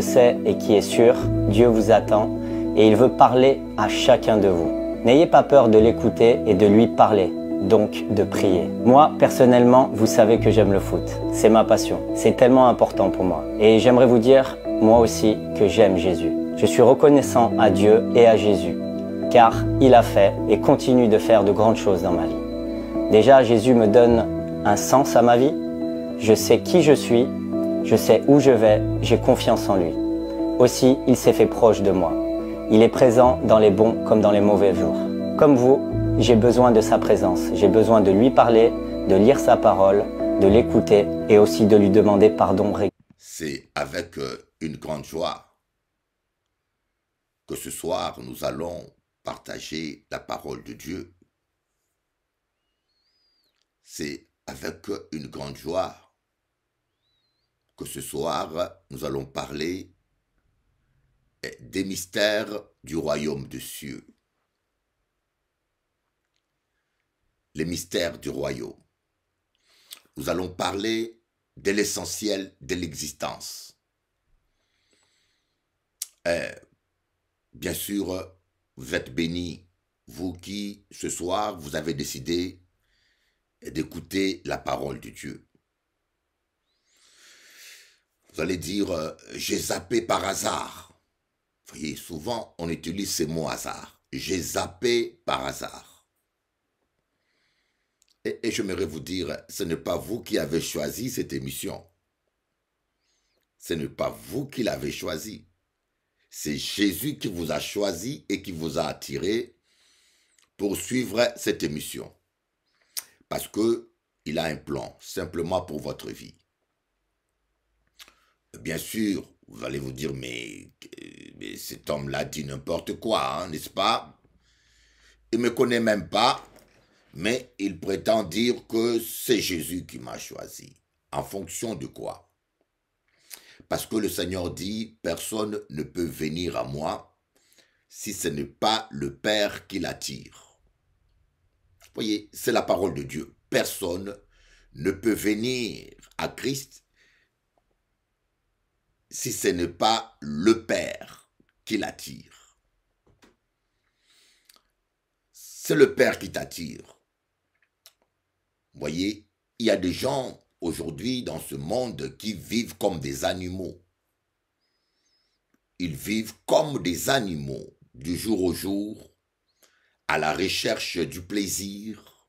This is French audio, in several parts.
sais et qui est sûr, Dieu vous attend et il veut parler à chacun de vous. N'ayez pas peur de l'écouter et de lui parler, donc de prier. Moi, personnellement, vous savez que j'aime le foot. C'est ma passion. C'est tellement important pour moi. Et j'aimerais vous dire, moi aussi, que j'aime Jésus. Je suis reconnaissant à Dieu et à Jésus, car il a fait et continue de faire de grandes choses dans ma vie. Déjà, Jésus me donne un sens à ma vie. Je sais qui je suis je sais où je vais, j'ai confiance en lui. Aussi, il s'est fait proche de moi. Il est présent dans les bons comme dans les mauvais jours. Comme vous, j'ai besoin de sa présence. J'ai besoin de lui parler, de lire sa parole, de l'écouter et aussi de lui demander pardon. C'est avec euh, une grande joie que ce soir nous allons partager la parole de Dieu. C'est avec euh, une grande joie que ce soir, nous allons parler des mystères du royaume des cieux. Les mystères du royaume. Nous allons parler de l'essentiel de l'existence. Euh, bien sûr, vous êtes bénis, vous qui, ce soir, vous avez décidé d'écouter la parole de Dieu. Vous allez dire euh, j'ai zappé par hasard. Vous voyez, souvent on utilise ces mots hasard. J'ai zappé par hasard. Et, j'aimerais vous dire, ce n'est pas vous qui avez choisi cette émission. Ce n'est pas vous qui l'avez choisi. C'est Jésus qui vous a choisi et qui vous a attiré pour suivre cette émission. Parce qu'il a un plan simplement pour votre vie. Bien sûr, vous allez vous dire, mais, euh, cet homme-là dit n'importe quoi, hein, n'est-ce pas Il ne me connaît même pas, mais il prétend dire que c'est Jésus qui m'a choisi. En fonction de quoi Parce que le Seigneur dit, personne ne peut venir à moi si ce n'est pas le Père qui l'attire. Vous voyez, c'est la parole de Dieu. Personne ne peut venir à Christ si ce n'est pas le Père qui l'attire. C'est le Père qui t'attire. Voyez, il y a des gens aujourd'hui dans ce monde qui vivent comme des animaux. Ils vivent comme des animaux du jour au jour, à la recherche du plaisir,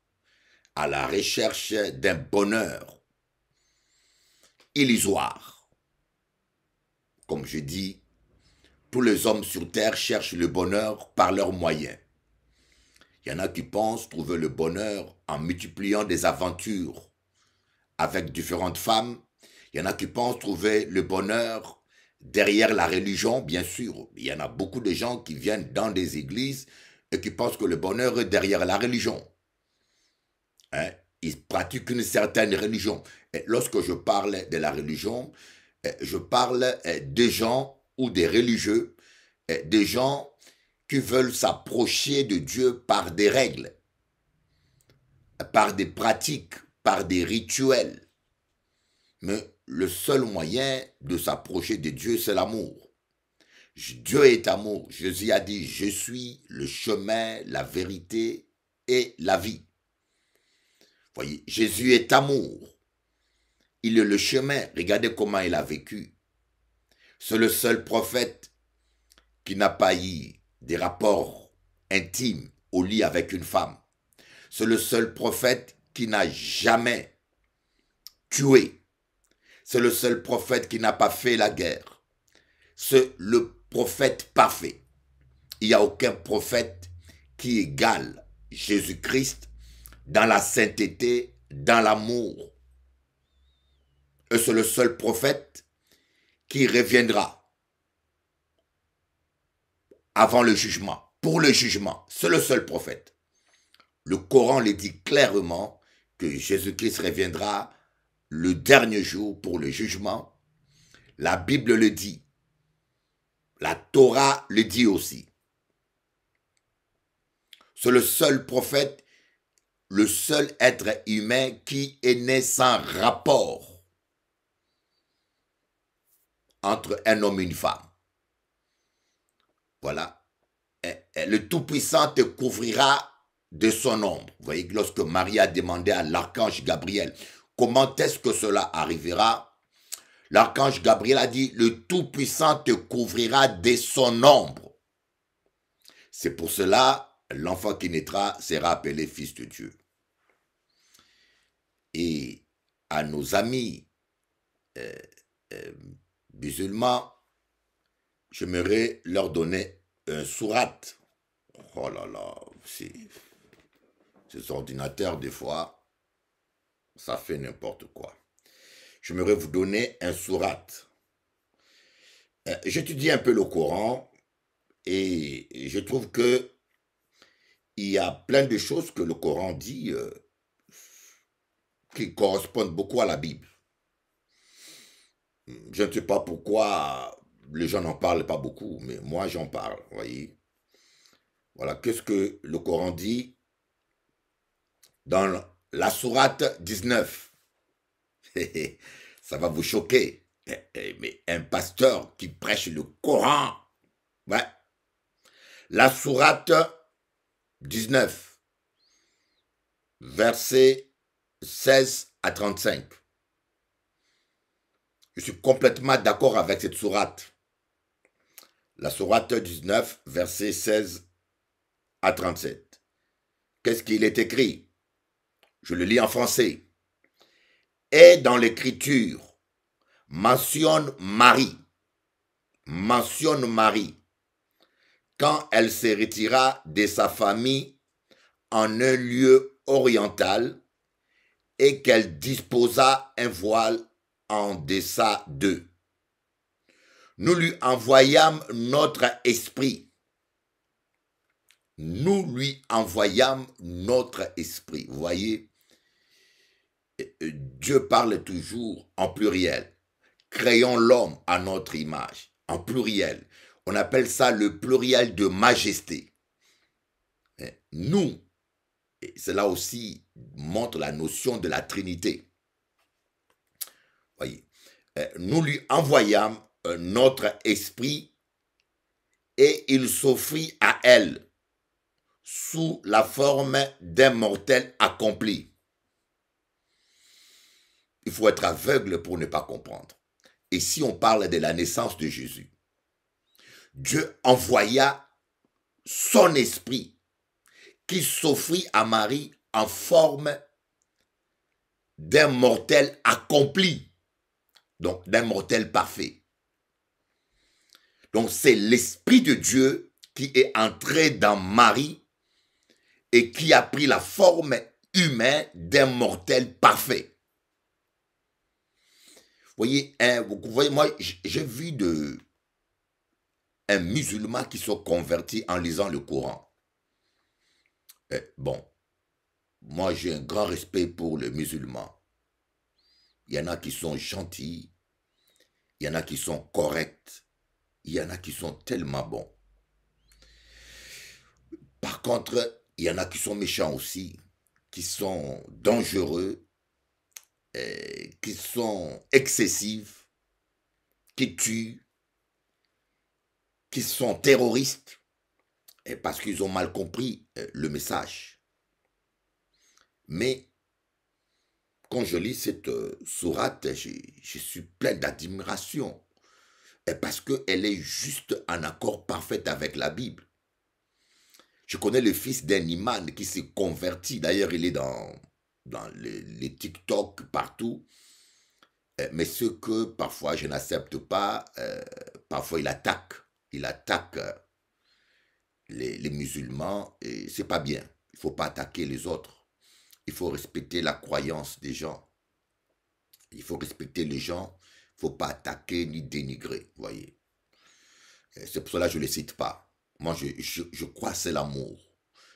à la recherche d'un bonheur illusoire comme je dis, tous les hommes sur terre cherchent le bonheur par leurs moyens. Il y en a qui pensent trouver le bonheur en multipliant des aventures avec différentes femmes. Il y en a qui pensent trouver le bonheur derrière la religion, bien sûr. Il y en a beaucoup de gens qui viennent dans des églises et qui pensent que le bonheur est derrière la religion. Hein, ils pratiquent une certaine religion. Et lorsque je parle de la religion, eh, je parle eh, des gens ou des religieux, eh, des gens qui veulent s'approcher de Dieu par des règles, par des pratiques, par des rituels. Mais le seul moyen de s'approcher de Dieu, c'est l'amour. Dieu est amour. Jésus a dit, je suis le chemin, la vérité et la vie. Voyez, Jésus est amour. Il est le chemin. Regardez comment il a vécu. C'est le seul prophète qui n'a pas eu des rapports intimes au lit avec une femme. C'est le seul prophète qui n'a jamais tué. C'est le seul prophète qui n'a pas fait la guerre. C'est le prophète parfait. Il n'y a aucun prophète qui égale Jésus-Christ dans la sainteté, dans l'amour, c'est le seul prophète qui reviendra avant le jugement, pour le jugement. C'est le seul prophète. Le Coran le dit clairement que Jésus-Christ reviendra le dernier jour pour le jugement. La Bible le dit. La Torah le dit aussi. C'est le seul prophète, le seul être humain qui est né sans rapport entre un homme et une femme. Voilà. Le Tout-Puissant te couvrira de son ombre. Vous voyez, lorsque Marie a demandé à l'archange Gabriel, comment est-ce que cela arrivera L'archange Gabriel a dit, le Tout-Puissant te couvrira de son ombre. C'est pour cela, l'enfant qui naîtra sera appelé fils de Dieu. Et à nos amis, euh, euh, musulmans, j'aimerais leur donner un sourate. Oh là là, ces ordinateurs, des fois, ça fait n'importe quoi. J'aimerais vous donner un sourate. Euh, j'étudie un peu le Coran et je trouve que il y a plein de choses que le Coran dit euh, qui correspondent beaucoup à la Bible je ne sais pas pourquoi les gens n'en parlent pas beaucoup, mais moi j'en parle, voyez. Voilà, qu'est-ce que le Coran dit dans la sourate 19 Ça va vous choquer, eh, eh, mais un pasteur qui prêche le Coran, ouais. La sourate 19, verset 16 à 35. Je suis complètement d'accord avec cette sourate. La sourate 19, verset 16 à 37. Qu'est-ce qu'il est écrit Je le lis en français. Et dans l'écriture, mentionne Marie, mentionne Marie, quand elle se retira de sa famille en un lieu oriental et qu'elle disposa un voile en deçà d'eux. Nous lui envoyâmes notre esprit. Nous lui envoyâmes notre esprit. Vous voyez, Dieu parle toujours en pluriel. Créons l'homme à notre image, en pluriel. On appelle ça le pluriel de majesté. Nous, et cela aussi montre la notion de la Trinité voyez, euh, nous lui envoyâmes notre esprit et il s'offrit à elle sous la forme d'un mortel accompli. Il faut être aveugle pour ne pas comprendre. Et si on parle de la naissance de Jésus, Dieu envoya son esprit qui s'offrit à Marie en forme d'un mortel accompli donc d'un mortel parfait. Donc c'est l'Esprit de Dieu qui est entré dans Marie et qui a pris la forme humaine d'un mortel parfait. Vous voyez, hein, vous voyez moi, j'ai vu de, un musulman qui se convertit en lisant le Coran. Eh, bon, moi j'ai un grand respect pour les musulmans. Il y en a qui sont gentils, il y en a qui sont corrects, il y en a qui sont tellement bons. Par contre, il y en a qui sont méchants aussi, qui sont dangereux, euh, qui sont excessifs, qui tuent, qui sont terroristes, et parce qu'ils ont mal compris euh, le message. Mais quand je lis cette euh, sourate, je, suis plein d'admiration. Et parce qu'elle est juste en accord parfait avec la Bible. Je connais le fils d'un imam qui s'est converti. D'ailleurs, il est dans, dans les, TikTok partout. Euh, mais ce que parfois je n'accepte pas, euh, parfois il attaque. Il attaque les, les musulmans et c'est pas bien. Il faut pas attaquer les autres il faut respecter la croyance des gens. Il faut respecter les gens. Il ne faut pas attaquer ni dénigrer, voyez. Euh, c'est pour cela que je ne les cite pas. Moi, je, je, crois c'est l'amour.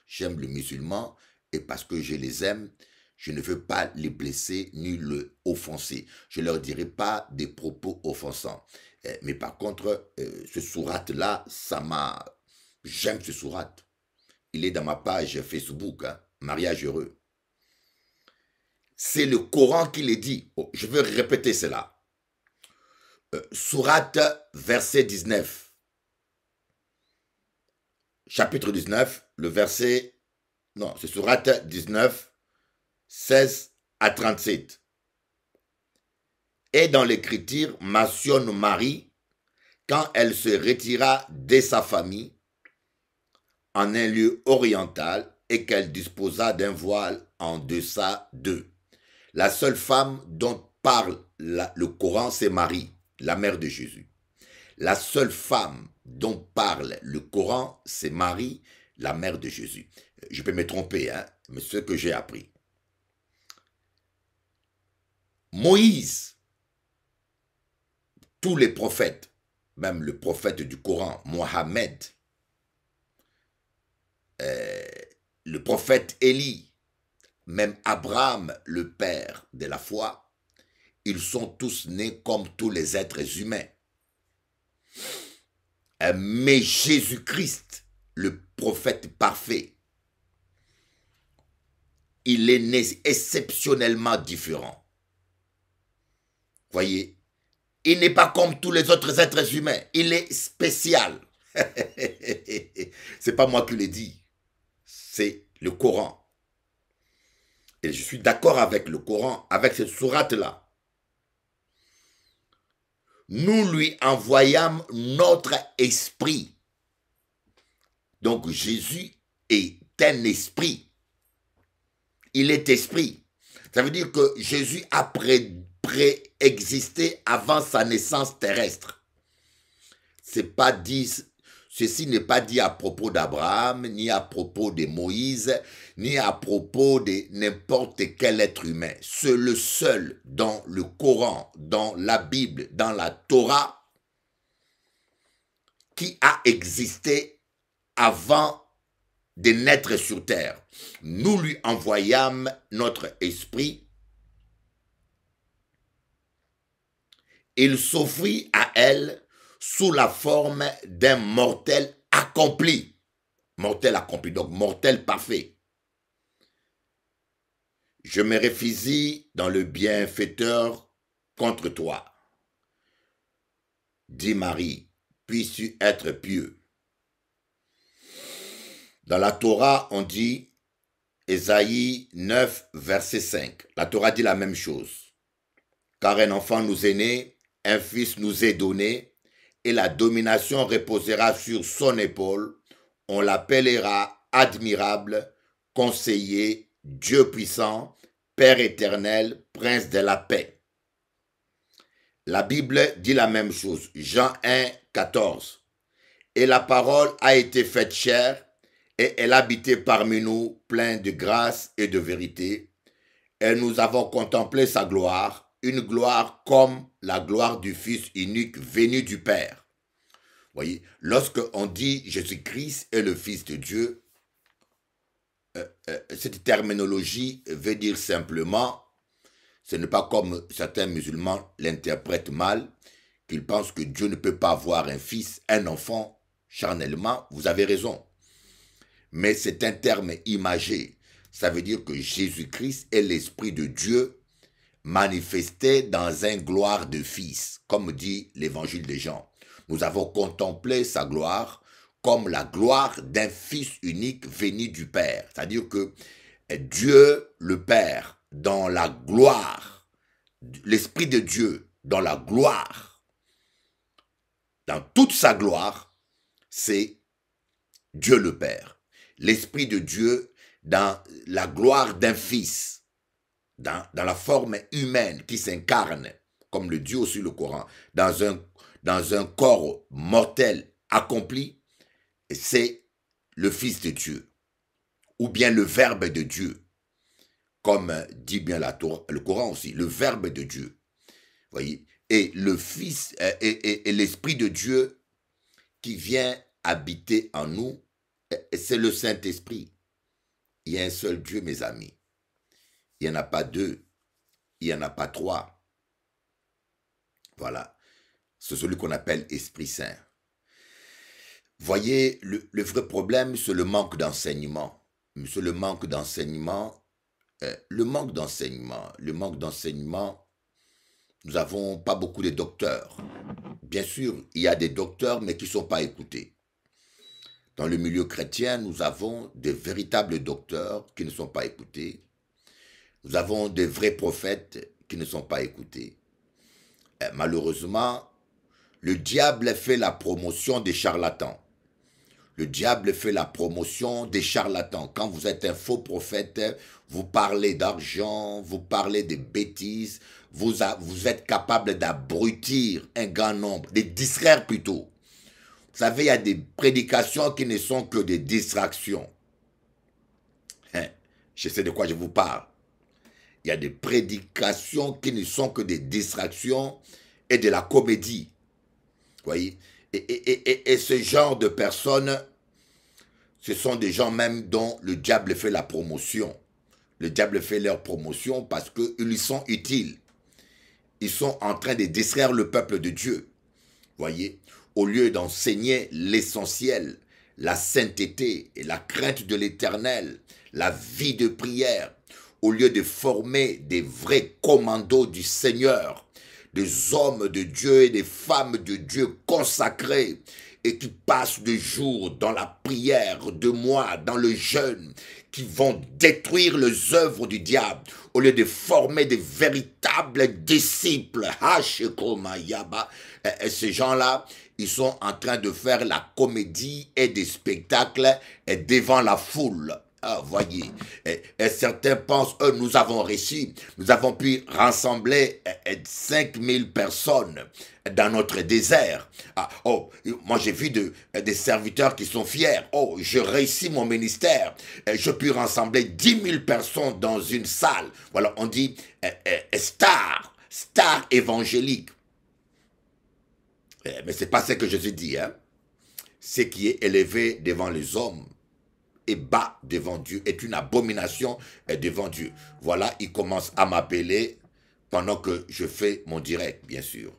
J'aime le musulman et parce que je les aime, je ne veux pas les blesser ni les offenser. Je ne leur dirai pas des propos offensants. Euh, mais par contre, euh, ce sourate-là, ça m'a... J'aime ce sourate. Il est dans ma page Facebook, hein, Mariage heureux. C'est le Coran qui le dit. Oh, je veux répéter cela. Euh, sourate, verset 19. Chapitre 19, le verset... Non, c'est Sourate 19, 16 à 37. Et dans l'écriture, mentionne Marie quand elle se retira de sa famille en un lieu oriental et qu'elle disposa d'un voile en deçà d'eux. La seule femme dont parle le Coran, c'est Marie, la mère de Jésus. La seule femme dont parle le Coran, c'est Marie, la mère de Jésus. Je peux me tromper, hein, mais ce que j'ai appris. Moïse, tous les prophètes, même le prophète du Coran, Mohamed, euh, le prophète Élie, même Abraham, le père de la foi, ils sont tous nés comme tous les êtres humains. Euh, mais Jésus-Christ, le prophète parfait, il est né exceptionnellement différent. Voyez, il n'est pas comme tous les autres êtres humains, il est spécial. C'est pas moi qui le dis, c'est le Coran et je suis d'accord avec le Coran, avec cette sourate-là, nous lui envoyâmes notre esprit. Donc Jésus est un esprit. Il est esprit. Ça veut dire que Jésus a préexisté avant sa naissance terrestre. n'est pas 10, Ceci n'est pas dit à propos d'Abraham, ni à propos de Moïse, ni à propos de n'importe quel être humain. C'est le seul dans le Coran, dans la Bible, dans la Torah, qui a existé avant de naître sur terre. Nous lui envoyâmes notre esprit. Il s'offrit à elle sous la forme d'un mortel accompli. Mortel accompli, donc mortel parfait. Je me réfugie dans le bienfaiteur contre toi. Dit Marie, puis tu être pieux Dans la Torah, on dit, Ésaïe 9, verset 5. La Torah dit la même chose. Car un enfant nous est né, un fils nous est donné, et la domination reposera sur son épaule. On l'appellera admirable, conseiller, Dieu puissant, Père éternel, Prince de la paix. La Bible dit la même chose, Jean 1, 14. Et la parole a été faite chère, et elle habitait parmi nous, pleine de grâce et de vérité. Et nous avons contemplé sa gloire, une gloire comme la gloire du Fils unique venu du Père. Voyez, lorsque on dit Jésus-Christ est le Fils de Dieu, euh, euh, cette terminologie veut dire simplement, ce n'est pas comme certains musulmans l'interprètent mal, qu'ils pensent que Dieu ne peut pas avoir un fils, un enfant, charnellement, vous avez raison. Mais c'est un terme imagé. Ça veut dire que Jésus-Christ est l'Esprit de Dieu manifesté dans un gloire de Fils, comme dit l'évangile des Jean. Nous avons contemplé sa gloire comme la gloire d'un Fils unique venu du Père. C'est-à-dire que Dieu, le Père, dans la gloire, l'Esprit de Dieu, dans la gloire, dans toute sa gloire, c'est Dieu le Père. L'Esprit de Dieu dans la gloire d'un Fils dans, la forme humaine qui s'incarne, comme le Dieu aussi le Coran, dans un, dans un corps mortel accompli, c'est le Fils de Dieu, ou bien le Verbe de Dieu, comme dit bien la tour, le Coran aussi, le Verbe de Dieu. Voyez et le Fils euh, et, et l'Esprit de Dieu qui vient habiter en nous, c'est le Saint-Esprit. Il y a un seul Dieu, mes amis. Il n'y en a pas deux. Il n'y en a pas trois. Voilà. C'est celui qu'on appelle Esprit Saint. Voyez, le, vrai problème, c'est le manque d'enseignement. C'est le manque d'enseignement. Euh, le manque d'enseignement. Le manque d'enseignement. Nous n'avons pas beaucoup de docteurs. Bien sûr, il y a des docteurs, mais qui ne sont pas écoutés. Dans le milieu chrétien, nous avons des véritables docteurs qui ne sont pas écoutés, nous avons des vrais prophètes qui ne sont pas écoutés. Euh, malheureusement, le diable fait la promotion des charlatans. Le diable fait la promotion des charlatans. Quand vous êtes un faux prophète, vous parlez d'argent, vous parlez de bêtises, vous, êtes capable d'abrutir un grand nombre, de distraire plutôt. Vous savez, il y a des prédications qui ne sont que des distractions. Hein, je sais de quoi je vous parle il y a des prédications qui ne sont que des distractions et de la comédie. voyez et, ce genre de personnes, ce sont des gens même dont le diable fait la promotion. Le diable fait leur promotion parce qu'ils sont utiles. Ils sont en train de distraire le peuple de Dieu. voyez Au lieu d'enseigner l'essentiel, la sainteté et la crainte de l'éternel, la vie de prière, au lieu de former des vrais commandos du Seigneur, des hommes de Dieu et des femmes de Dieu consacrés et qui passent de jours dans la prière, de mois dans le jeûne, qui vont détruire les œuvres du diable au lieu de former des véritables disciples. Ah, et ces gens-là, ils sont en train de faire la comédie et des spectacles devant la foule. Ah, voyez, et, certains pensent, nous avons réussi, nous avons pu rassembler 5000 personnes dans notre désert. Ah, oh, moi j'ai vu de, des serviteurs qui sont fiers. Oh, je réussis mon ministère. Je puis rassembler 10 000 personnes dans une salle. Voilà, on dit star, star évangélique. Eh, mais c'est pas ce que Jésus dit, hein. Ce qui est élevé devant les hommes est bas devant Dieu, est une abomination devant Dieu. Voilà, il commence à m'appeler pendant que je fais mon direct, bien sûr.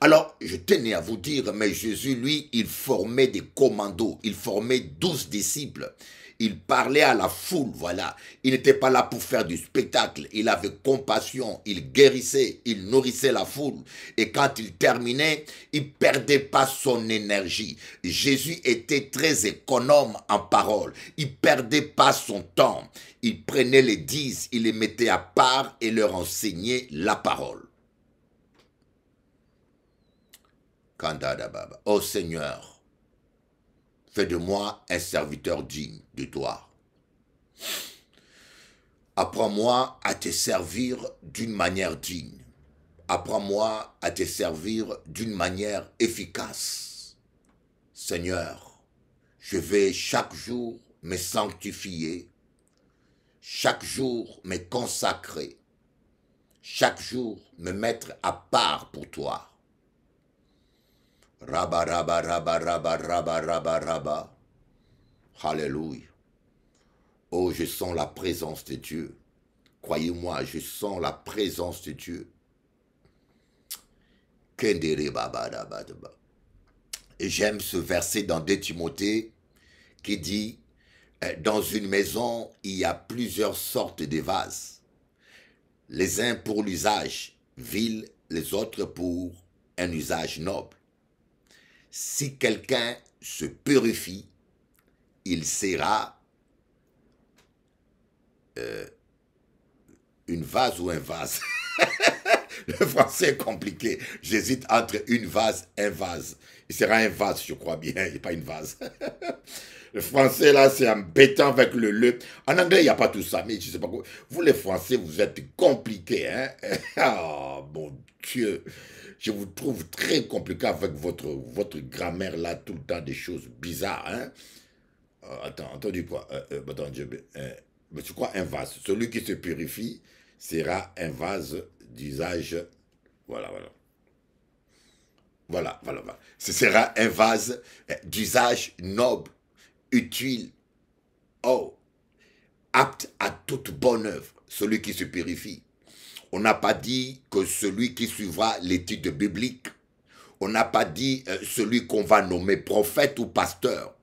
Alors, je tenais à vous dire, mais Jésus, lui, il formait des commandos, il formait douze disciples. Il parlait à la foule, voilà. Il n'était pas là pour faire du spectacle. Il avait compassion, il guérissait, il nourrissait la foule. Et quand il terminait, il perdait pas son énergie. Jésus était très économe en parole. Il perdait pas son temps. Il prenait les dix, il les mettait à part et leur enseignait la parole. Oh Seigneur, Fais de moi un serviteur digne de toi. Apprends-moi à te servir d'une manière digne. Apprends-moi à te servir d'une manière efficace. Seigneur, je vais chaque jour me sanctifier, chaque jour me consacrer, chaque jour me mettre à part pour toi. Rabba, rabba, rabba, rabba, rabba, rabba, raba. Hallelujah. Oh, je sens la présence de Dieu. Croyez-moi, je sens la présence de Dieu. Et j'aime ce verset dans 2 Timothée qui dit, euh, dans une maison, il y a plusieurs sortes de vases. Les uns pour l'usage vil, les autres pour un usage noble. Si quelqu'un se purifie, il sera euh, une vase ou un vase. Le français est compliqué. J'hésite entre une vase et un vase. Il sera un vase, je crois bien, et pas une vase. Le français, là, c'est embêtant avec le le. En anglais, il n'y a pas tout ça, mais je ne sais pas quoi. Vous, les Français, vous êtes compliqués, hein. oh, mon Dieu. Je vous trouve très compliqué avec votre, votre grammaire, là, tout le temps, des choses bizarres, hein. Euh, attends, entendu quoi euh, euh, Attends, je, tu crois euh, un vase. Celui qui se purifie sera un vase d'usage. Voilà, voilà. Voilà, voilà, voilà. Ce sera un vase d'usage noble utile, oh, apte à toute bonne œuvre, celui qui se purifie. On n'a pas dit que celui qui suivra l'étude biblique, on n'a pas dit euh, celui qu'on va nommer prophète ou pasteur,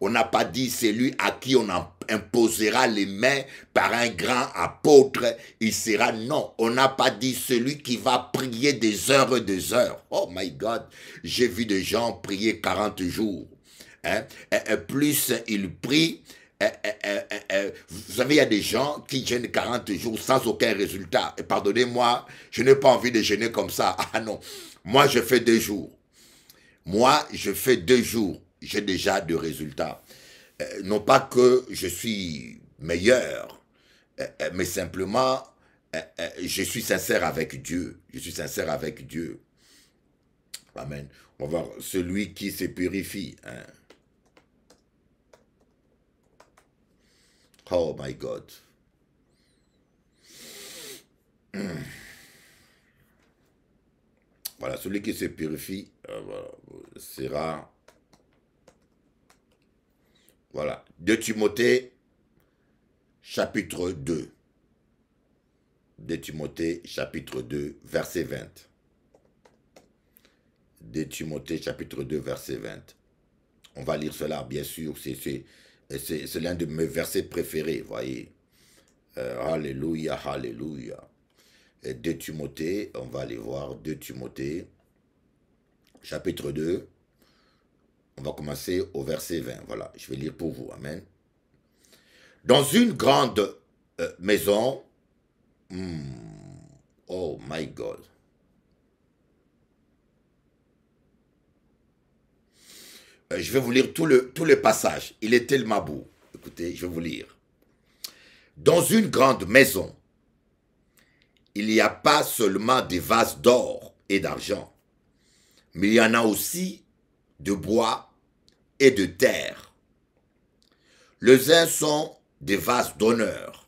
on n'a pas dit celui à qui on imposera les mains par un grand apôtre, il sera non. On n'a pas dit celui qui va prier des heures et des heures. Oh my God, j'ai vu des gens prier 40 jours. Hein, plus il prie, vous savez, il y a des gens qui gênent 40 jours sans aucun résultat. pardonnez-moi, je n'ai pas envie de gêner comme ça. Ah non, moi je fais deux jours. Moi, je fais deux jours. J'ai déjà de résultats. Euh, non pas que je suis meilleur, euh, euh, mais simplement, je suis sincère avec Dieu. Je suis sincère avec Dieu. Amen. On va celui qui se purifie. Hein. Oh my God. Voilà, celui qui se purifie, euh, voilà, sera... Voilà, de Timothée, chapitre 2. De Timothée, chapitre 2, verset 20. De Timothée, chapitre 2, verset 20. On va lire cela, bien sûr, c'est c'est l'un de mes versets préférés, voyez. Euh, alléluia, Alléluia. Et de Timothée, on va aller voir de Timothée, chapitre 2. On va commencer au verset 20. Voilà, je vais lire pour vous. Amen. Dans une grande euh, maison, hmm. oh my God, Euh, je vais vous lire tout le, tout le passage. Il est tellement beau. Écoutez, je vais vous lire. Dans une grande maison, il n'y a pas seulement des vases d'or et d'argent, mais il y en a aussi de bois et de terre. Les uns sont des vases d'honneur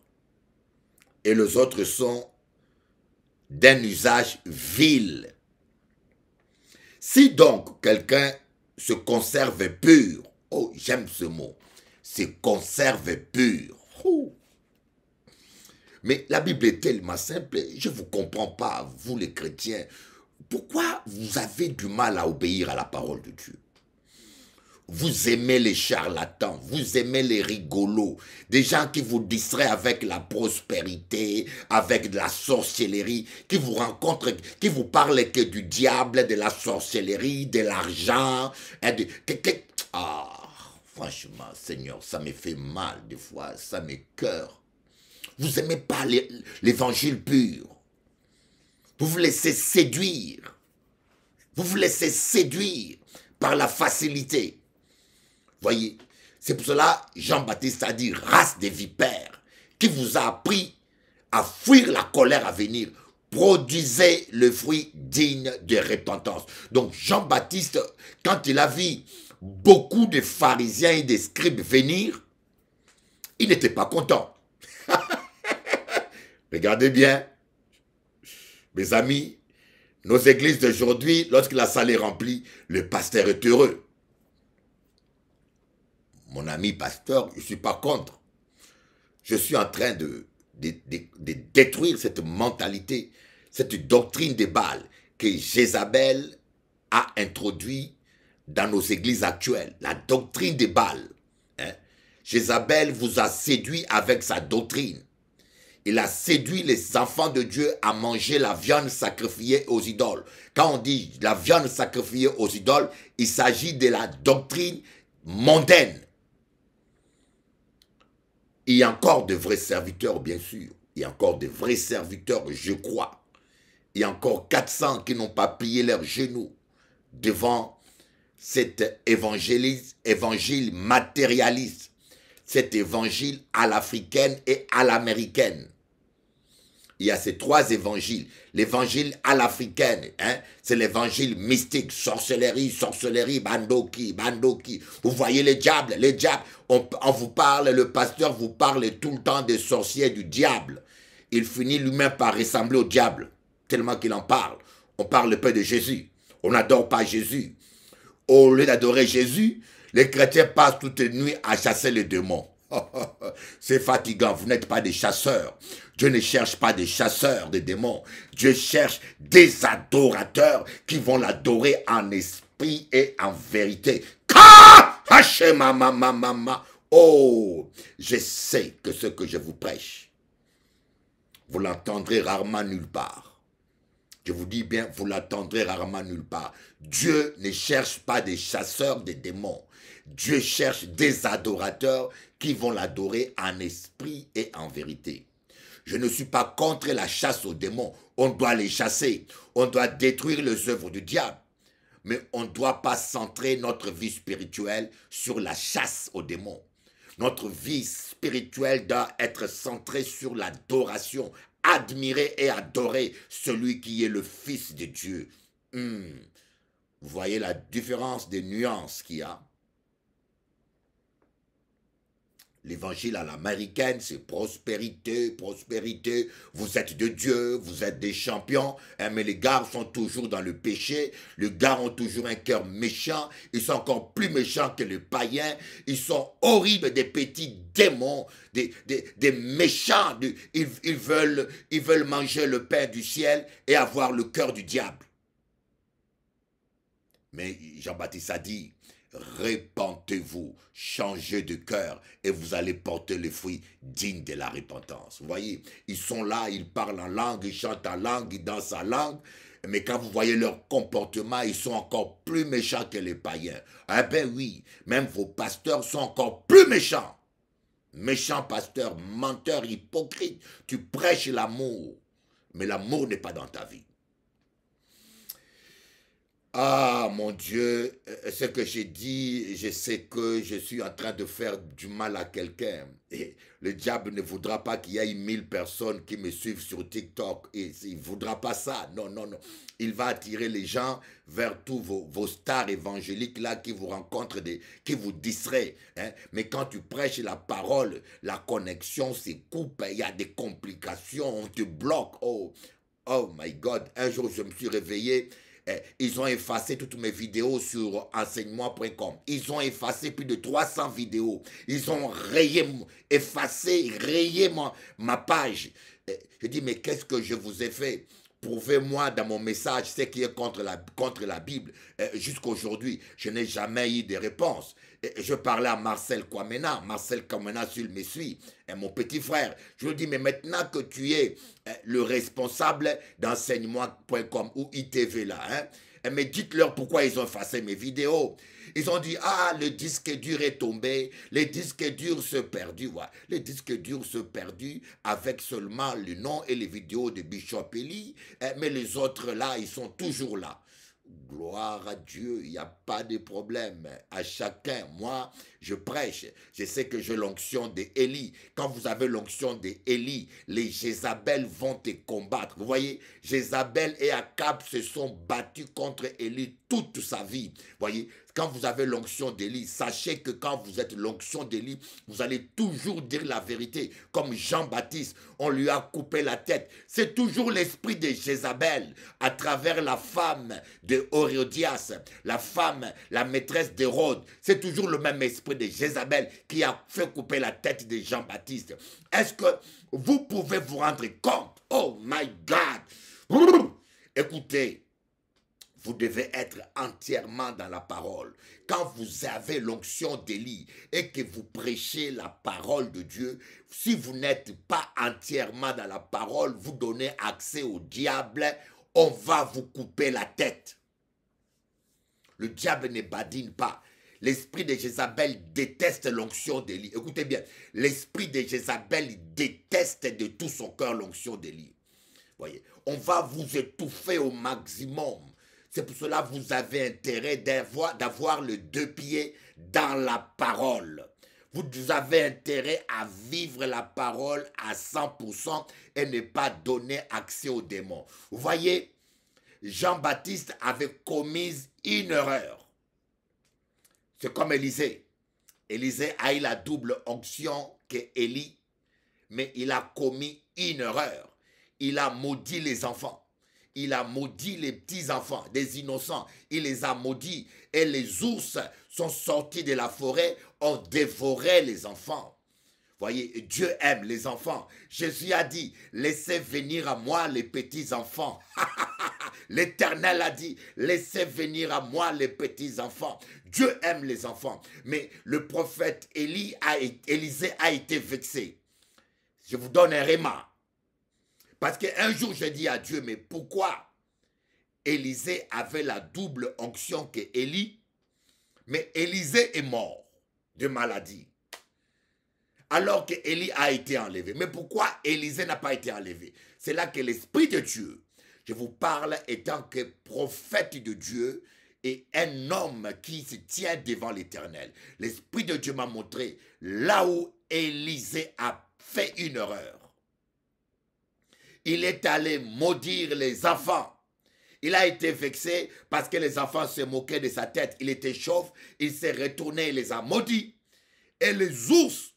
et les autres sont d'un usage vil. Si donc quelqu'un se conserve pur. Oh, j'aime ce mot. Se conserve pur. Mais la Bible est tellement simple, je ne vous comprends pas, vous les chrétiens. Pourquoi vous avez du mal à obéir à la parole de Dieu vous aimez les charlatans, vous aimez les rigolos, des gens qui vous distraient avec la prospérité, avec de la sorcellerie, qui vous rencontrent, qui vous parlent que du diable, de la sorcellerie, de l'argent. De... Ah, franchement, Seigneur, ça me fait mal des fois, ça cœur. Vous aimez pas l'évangile pur. Vous vous laissez séduire. Vous vous laissez séduire par la facilité. Voyez, c'est pour cela Jean-Baptiste a dit race des vipères qui vous a appris à fuir la colère à venir. Produisez le fruit digne de repentance. Donc Jean-Baptiste, quand il a vu beaucoup de pharisiens et de scribes venir, il n'était pas content. Regardez bien, mes amis, nos églises d'aujourd'hui, lorsque la salle est remplie, le pasteur est heureux mon ami pasteur, je ne suis pas contre. Je suis en train de, détruire cette mentalité, cette doctrine des balles que Jézabel a introduit dans nos églises actuelles, la doctrine des balles. Hein? Jézabel vous a séduit avec sa doctrine. Il a séduit les enfants de Dieu à manger la viande sacrifiée aux idoles. Quand on dit la viande sacrifiée aux idoles, il s'agit de la doctrine mondaine il y a encore de vrais serviteurs, bien sûr. Il y a encore de vrais serviteurs, je crois. Il y a encore 400 qui n'ont pas plié leurs genoux devant cet évangile matérialiste, cet évangile à l'africaine et à l'américaine. Il y a ces trois évangiles l'évangile à l'africaine, hein, c'est l'évangile mystique, sorcellerie, sorcellerie, bandoki, bandoki. Vous voyez les diables, les diables, on, vous parle, le pasteur vous parle tout le temps des sorciers, du diable. Il finit lui-même par ressembler au diable, tellement qu'il en parle. On parle peu de Jésus, on n'adore pas Jésus. Au lieu d'adorer Jésus, les chrétiens passent toute nuit à chasser les démons. C'est fatigant, vous n'êtes pas des chasseurs. Dieu ne cherche pas des chasseurs des démons. Dieu cherche des adorateurs qui vont l'adorer en esprit et en vérité. Oh, je sais que ce que je vous prêche, vous l'entendrez rarement nulle part. Je vous dis bien, vous l'entendrez rarement nulle part. Dieu ne cherche pas des chasseurs des démons. Dieu cherche des adorateurs qui vont l'adorer en esprit et en vérité. Je ne suis pas contre la chasse aux démons. On doit les chasser. On doit détruire les œuvres du diable. Mais on ne doit pas centrer notre vie spirituelle sur la chasse aux démons. Notre vie spirituelle doit être centrée sur l'adoration. Admirer et adorer celui qui est le Fils de Dieu. Hmm. Vous voyez la différence des nuances qu'il y a L'évangile à l'américaine, c'est prospérité, prospérité, vous êtes de Dieu, vous êtes des champions, hein, mais les gars sont toujours dans le péché, les gars ont toujours un cœur méchant, ils sont encore plus méchants que les païens, ils sont horribles, des petits démons, des, méchants, ils, veulent, ils veulent manger le pain du ciel et avoir le cœur du diable. Mais Jean-Baptiste a dit, Répentez-vous, changez de cœur et vous allez porter les fruits dignes de la repentance. Vous voyez, ils sont là, ils parlent en langue, ils chantent en langue, ils dansent en langue. Mais quand vous voyez leur comportement, ils sont encore plus méchants que les païens. Eh bien oui, même vos pasteurs sont encore plus méchants. Méchants pasteurs, menteurs, hypocrites. Tu prêches l'amour, mais l'amour n'est pas dans ta vie. Ah mon Dieu, euh, ce que j'ai dit, je sais que je suis en train de faire du mal à quelqu'un. Et le diable ne voudra pas qu'il y ait mille personnes qui me suivent sur TikTok. Et il voudra pas ça. Non, non, non. Il va attirer les gens vers tous vos, stars évangéliques là qui vous rencontrent, des, qui vous distraient. Hein. Mais quand tu prêches la parole, la connexion se coupe. Il y a des complications. On te bloque. Oh, oh my God. Un jour, je me suis réveillé eh, ils ont effacé toutes mes vidéos sur enseignement.com. Ils ont effacé plus de 300 vidéos. Ils ont rayé, effacé, rayé ma, ma page. Eh, je dis, mais qu'est-ce que je vous ai fait prouvez-moi dans mon message ce qui est contre la, contre la Bible. Euh, jusqu'aujourd'hui, je n'ai jamais eu de réponse. Euh, je parlais à Marcel Kouamena. Marcel Kwamena, s'il me suit, et mon petit frère. Je lui dis, mais maintenant que tu es euh, le responsable d'enseignement.com ou ITV là, hein, eh, mais dites-leur pourquoi ils ont effacé mes vidéos. Ils ont dit, ah, le disque dur est tombé, le disque dur se perdu. Le disque dur se perdu avec seulement le nom et les vidéos de Bishop Eli, eh, mais les autres là, ils sont toujours là. Gloire à Dieu, il n'y a pas de problème. À chacun, moi, je prêche. Je sais que j'ai l'onction d'Elie. Quand vous avez l'onction d'Élie, les Jézabel vont te combattre. Vous voyez, Jézabel et Akab se sont battus contre Élie toute sa vie. Vous voyez, quand vous avez l'onction d'Élie, sachez que quand vous êtes l'onction d'Élie, vous allez toujours dire la vérité. Comme Jean-Baptiste, on lui a coupé la tête. C'est toujours l'esprit de Jézabel à travers la femme de la femme, la maîtresse d'Hérode. C'est toujours le même esprit de Jézabel qui a fait couper la tête de Jean-Baptiste. Est-ce que vous pouvez vous rendre compte? Oh my God! Écoutez, vous devez être entièrement dans la parole. Quand vous avez l'onction d'Élie et que vous prêchez la parole de Dieu, si vous n'êtes pas entièrement dans la parole, vous donnez accès au diable, on va vous couper la tête. Le diable ne badine pas. L'esprit de Jézabel déteste l'onction d'Élie. Écoutez bien, l'esprit de Jézabel déteste de tout son cœur l'onction d'Élie. Voyez, on va vous étouffer au maximum. C'est pour cela que vous avez intérêt d'avoir le deux pieds dans la parole. Vous avez intérêt à vivre la parole à 100% et ne pas donner accès aux démons. Vous voyez, Jean-Baptiste avait commis une erreur. C'est comme Élisée. Élisée a eu la double onction qu'Élie, mais il a commis une erreur. Il a maudit les enfants. Il a maudit les petits-enfants, des innocents. Il les a maudits. Et les ours sont sortis de la forêt, ont dévoré les enfants. Voyez, Dieu aime les enfants. Jésus a dit, laissez venir à moi les petits-enfants. L'Éternel a dit, laissez venir à moi les petits-enfants. Dieu aime les enfants. Mais le prophète Élie a, Élisée a été vexé. Je vous donne un réma. Parce qu'un jour, j'ai dit à Dieu, mais pourquoi Élisée avait la double onction que Élie Mais Élisée est mort de maladie alors que Élie a été enlevé. Mais pourquoi Élisée n'a pas été enlevé C'est là que l'Esprit de Dieu, je vous parle étant que prophète de Dieu et un homme qui se tient devant l'Éternel. L'Esprit de Dieu m'a montré là où Élisée a fait une erreur. Il est allé maudire les enfants. Il a été vexé parce que les enfants se moquaient de sa tête. Il était chauve, il s'est retourné et les a maudits. Et les ours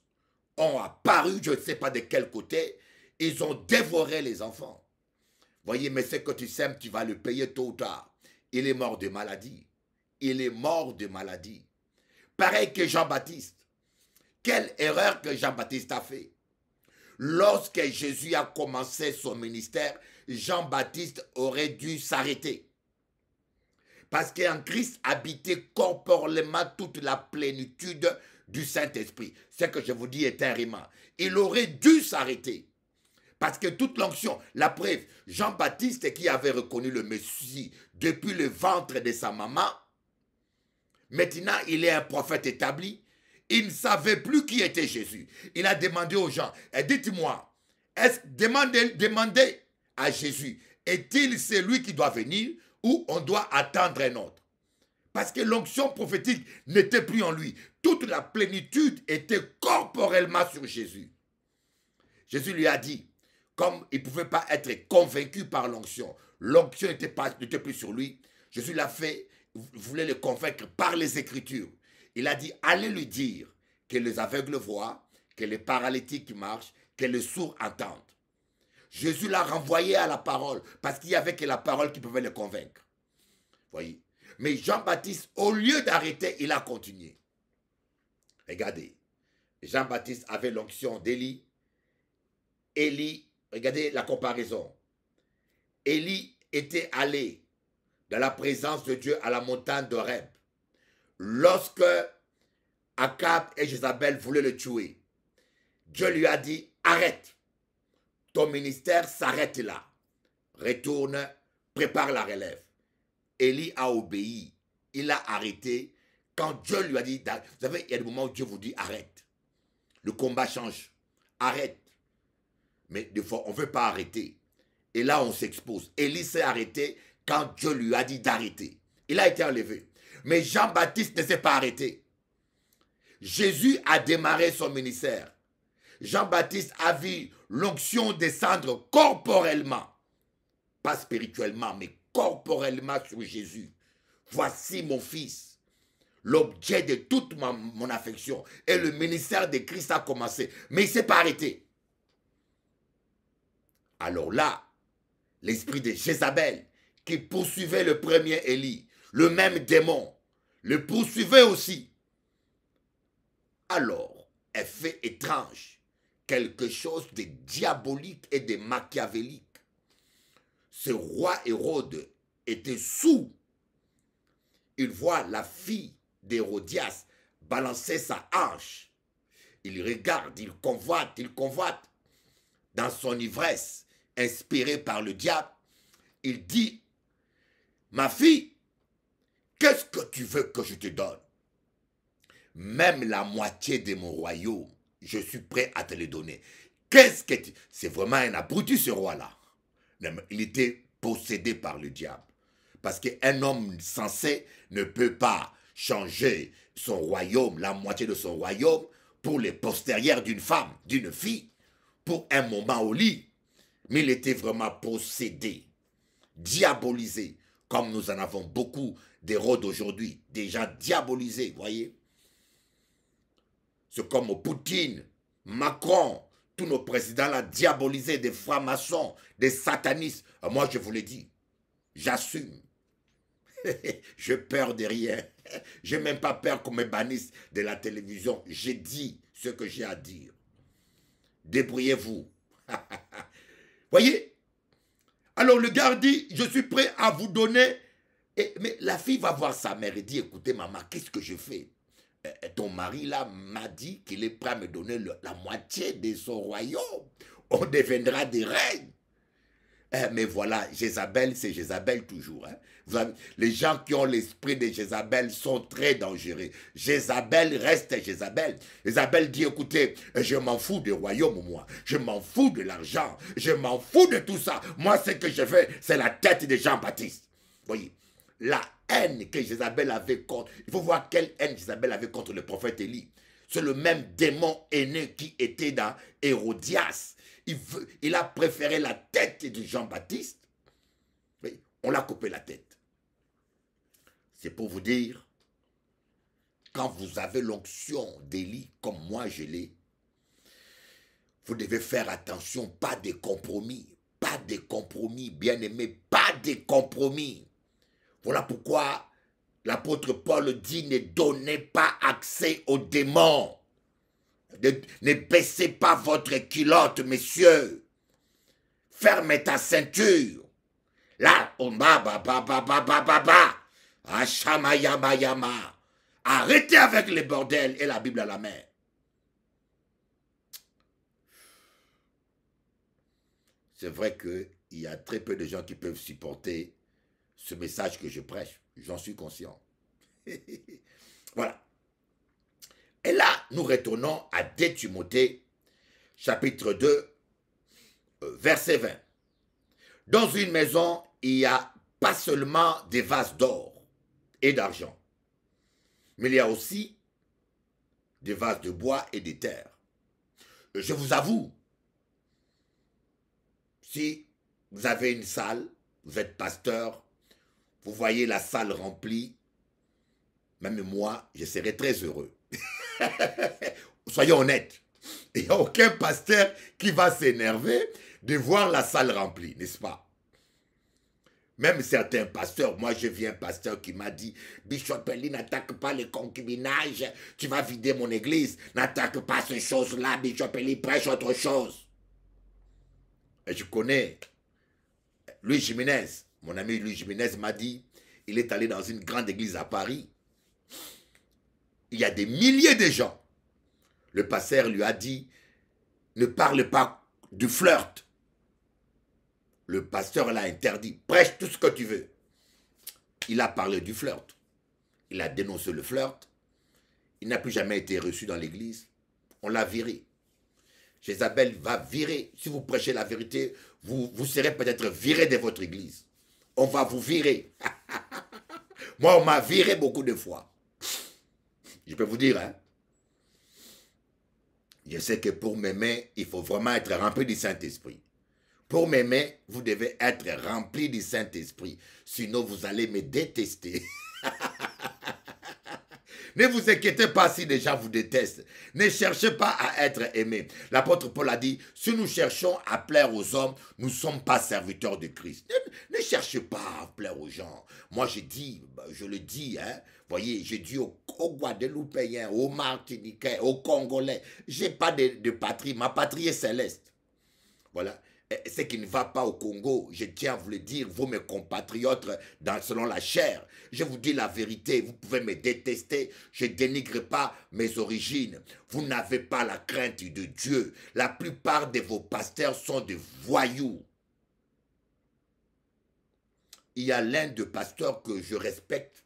ont apparu, je ne sais pas de quel côté, ils ont dévoré les enfants. Voyez, mais ce que tu sèmes, tu vas le payer tôt ou tard. Il est mort de maladie. Il est mort de maladie. Pareil que Jean-Baptiste. Quelle erreur que Jean-Baptiste a fait. Lorsque Jésus a commencé son ministère, Jean-Baptiste aurait dû s'arrêter. Parce qu'en Christ habitait corporellement toute la plénitude du Saint-Esprit. Ce que je vous dis est un rima. Il aurait dû s'arrêter. Parce que toute l'onction, la preuve, Jean-Baptiste qui avait reconnu le Messie depuis le ventre de sa maman, maintenant il est un prophète établi. Il ne savait plus qui était Jésus. Il a demandé aux gens, eh, dites-moi, demandez à Jésus, est-il celui qui doit venir ou on doit attendre un autre parce que l'onction prophétique n'était plus en lui. Toute la plénitude était corporellement sur Jésus. Jésus lui a dit, comme il ne pouvait pas être convaincu par l'onction, l'onction n'était plus sur lui, Jésus l'a fait, voulait le convaincre par les Écritures. Il a dit, allez lui dire que les aveugles voient, que les paralytiques marchent, que les sourds entendent. Jésus l'a renvoyé à la parole parce qu'il n'y avait que la parole qui pouvait le convaincre. Voyez mais Jean-Baptiste, au lieu d'arrêter, il a continué. Regardez, Jean-Baptiste avait l'onction d'Élie. Élie, regardez la comparaison. Élie était allé dans la présence de Dieu à la montagne de Reb. Lorsque Acab et Jézabel voulaient le tuer, Dieu lui a dit, arrête, ton ministère s'arrête là. Retourne, prépare la relève. Élie a obéi. Il a arrêté. Quand Dieu lui a dit, vous savez, il y a des moments où Dieu vous dit arrête. Le combat change. Arrête. Mais des fois, on ne veut pas arrêter. Et là, on s'expose. Élie s'est arrêté quand Dieu lui a dit d'arrêter. Il a été enlevé. Mais Jean-Baptiste ne s'est pas arrêté. Jésus a démarré son ministère. Jean-Baptiste a vu l'onction descendre corporellement, pas spirituellement, mais corporellement sur Jésus. Voici mon fils, l'objet de toute mon affection. Et le ministère de Christ a commencé, mais il ne s'est pas arrêté. Alors là, l'esprit de Jézabel, qui poursuivait le premier Élie, le même démon, le poursuivait aussi. Alors, effet étrange, quelque chose de diabolique et de machiavélique ce roi Hérode était sous. Il voit la fille d'Hérodias balancer sa hache. Il regarde, il convoite, il convoite. Dans son ivresse, inspiré par le diable, il dit, ma fille, qu'est-ce que tu veux que je te donne Même la moitié de mon royaume, je suis prêt à te le donner. Qu'est-ce que C'est vraiment un abruti ce roi-là. Il était possédé par le diable. Parce qu'un homme sensé ne peut pas changer son royaume, la moitié de son royaume, pour les postérieurs d'une femme, d'une fille, pour un moment au lit. Mais il était vraiment possédé, diabolisé, comme nous en avons beaucoup d'héros aujourd'hui, déjà diabolisé diabolisés, voyez. C'est comme Poutine, Macron, tous nos présidents là diabolisés, des francs-maçons, des satanistes. Euh, moi, je vous l'ai dis, j'assume. je peur de rien. J'ai même pas peur qu'on me bannisse de la télévision. J'ai dit ce que j'ai à dire. Débrouillez-vous. Voyez Alors le gars dit, je suis prêt à vous donner. Et, mais la fille va voir sa mère et dit, écoutez maman, qu'est-ce que je fais eh, ton mari là m'a dit qu'il est prêt à me donner la moitié de son royaume. On deviendra des reines. Eh, mais voilà, Jézabel, c'est Jézabel toujours. Hein. les gens qui ont l'esprit de Jézabel sont très dangereux. Jézabel reste Jézabel. Jézabel dit, écoutez, je m'en fous du royaume, moi. Je m'en fous de l'argent. Je m'en fous de tout ça. Moi, ce que je veux, c'est la tête de Jean-Baptiste. Voyez la haine que Jézabel avait contre. Il faut voir quelle haine Jézabel avait contre le prophète Élie. C'est le même démon aîné qui était dans Hérodias. Il, veut, a préféré la tête de Jean-Baptiste. on l'a coupé la tête. C'est pour vous dire, quand vous avez l'onction d'Élie, comme moi je l'ai, vous devez faire attention, pas de compromis, pas de compromis, bien-aimé, pas de compromis. Voilà pourquoi l'apôtre Paul dit ne donnez pas accès aux démons. Ne, baissez pas votre culotte, messieurs. Fermez ta ceinture. Là, on va, ba ba ba ba ba ba ba. Ah, yama yama. Arrêtez avec les bordels et la Bible à la main. C'est vrai qu'il y a très peu de gens qui peuvent supporter ce message que je prêche. J'en suis conscient. voilà. Et là, nous retournons à 2 chapitre 2, euh, verset 20. Dans une maison, il n'y a pas seulement des vases d'or et d'argent, mais il y a aussi des vases de bois et de terre. Euh, je vous avoue, si vous avez une salle, vous êtes pasteur, vous voyez la salle remplie. Même moi, je serais très heureux. Soyons honnêtes. Il n'y a aucun pasteur qui va s'énerver de voir la salle remplie, n'est-ce pas même certains pasteurs, moi je viens pasteur qui m'a dit, Bishop n'attaque pas le concubinage, tu vas vider mon église, n'attaque pas ces choses-là, Bishop prêche autre chose. Et je connais Louis Jiménez, mon ami Louis Jiménez m'a dit, il est allé dans une grande église à Paris. Il y a des milliers de gens. Le pasteur lui a dit, ne parle pas du flirt. Le pasteur l'a interdit, prêche tout ce que tu veux. Il a parlé du flirt. Il a dénoncé le flirt. Il n'a plus jamais été reçu dans l'église. On l'a viré. Jézabel va virer. Si vous prêchez la vérité, vous, vous serez peut-être viré de votre église on va vous virer. Moi, on m'a viré beaucoup de fois. Je peux vous dire, hein. Je sais que pour m'aimer, il faut vraiment être rempli du Saint-Esprit. Pour m'aimer, vous devez être rempli du Saint-Esprit. Sinon, vous allez me détester. Ne vous inquiétez pas si les gens vous détestent. Ne cherchez pas à être aimé. L'apôtre Paul a dit, si nous cherchons à plaire aux hommes, nous ne sommes pas serviteurs de Christ. Ne, cherchez pas à plaire aux gens. Moi, je dis, je le dis, hein. Voyez, je dis aux, Guadeloupéens, aux Martiniquais, aux Congolais, j'ai pas de patrie. Ma patrie est céleste. Voilà. Eh, ce qui ne va pas au Congo, je tiens à vous le dire, vous mes compatriotes, dans, selon la chair, je vous dis la vérité, vous pouvez me détester, je dénigre pas mes origines. Vous n'avez pas la crainte de Dieu. La plupart de vos pasteurs sont des voyous. Il y a l'un de pasteurs que je respecte.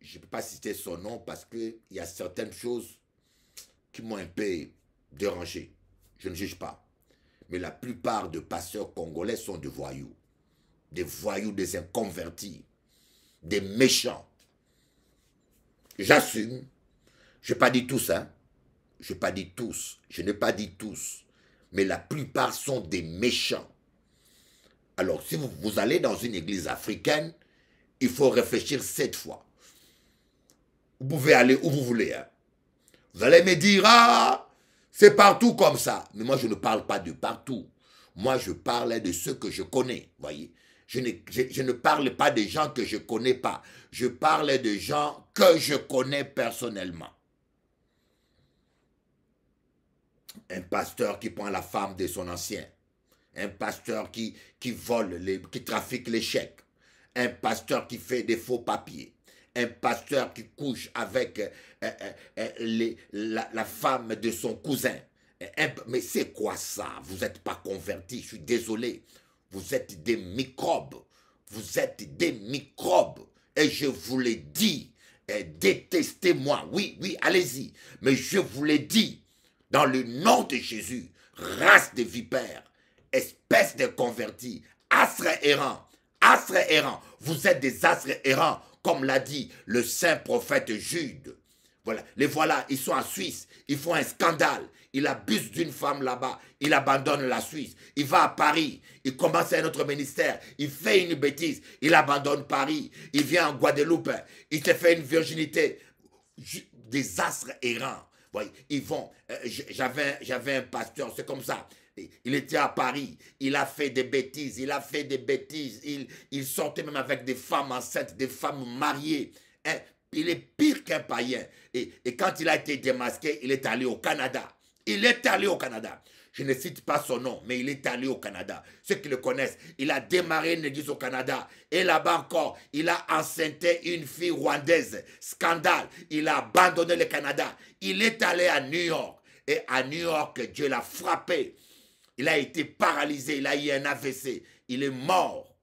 Je ne peux pas citer son nom parce qu'il y a certaines choses qui m'ont un peu dérangé. Je ne juge pas. Mais la plupart de pasteurs congolais sont des voyous. Des voyous, des inconvertis. Des méchants. J'assume. Je n'ai pas dit tous, hein. Je n'ai pas dit tous. Je n'ai pas dit tous. Mais la plupart sont des méchants. Alors, si vous, allez dans une église africaine, il faut réfléchir cette fois. Vous pouvez aller où vous voulez. Hein. Vous allez me dire, ah, c'est partout comme ça. Mais moi, je ne parle pas de partout. Moi, je parle de ceux que je connais, voyez. Je ne, je, parle pas des gens que je ne connais pas. Je parle de gens que je connais personnellement. Un pasteur qui prend la femme de son ancien. Un pasteur qui, qui vole, les, qui trafique les chèques. Un pasteur qui fait des faux papiers un pasteur qui couche avec euh, euh, euh, la, femme de son cousin. Mais c'est quoi ça Vous n'êtes pas converti, je suis désolé. Vous êtes des microbes. Vous êtes des microbes. Et je vous l'ai dit, détestez-moi. Oui, oui, allez-y. Mais je vous l'ai dit, dans le nom de Jésus, race de vipères, espèce de convertis, astre errant, astre errant. Vous êtes des astres errants comme l'a dit le saint prophète Jude. Voilà, les voilà, ils sont en Suisse, ils font un scandale, il abuse d'une femme là-bas, il abandonne la Suisse, il va à Paris, il commence un autre ministère, il fait une bêtise, il abandonne Paris, il vient en Guadeloupe, il se fait une virginité, Des astres errants. ils vont, euh, j'avais un pasteur, c'est comme ça, il était à Paris, il a fait des bêtises, il a fait des bêtises, il, il sortait même avec des femmes enceintes, des femmes mariées. Hein? Il est pire qu'un païen. Et, et quand il a été démasqué, il est allé au Canada. Il est allé au Canada. Je ne cite pas son nom, mais il est allé au Canada. Ceux qui le connaissent, il a démarré une église au Canada. Et là-bas encore, il a enceinté une fille rwandaise. Scandale. Il a abandonné le Canada. Il est allé à New York. Et à New York, Dieu l'a frappé. Il a été paralysé, il a eu un AVC, il est mort.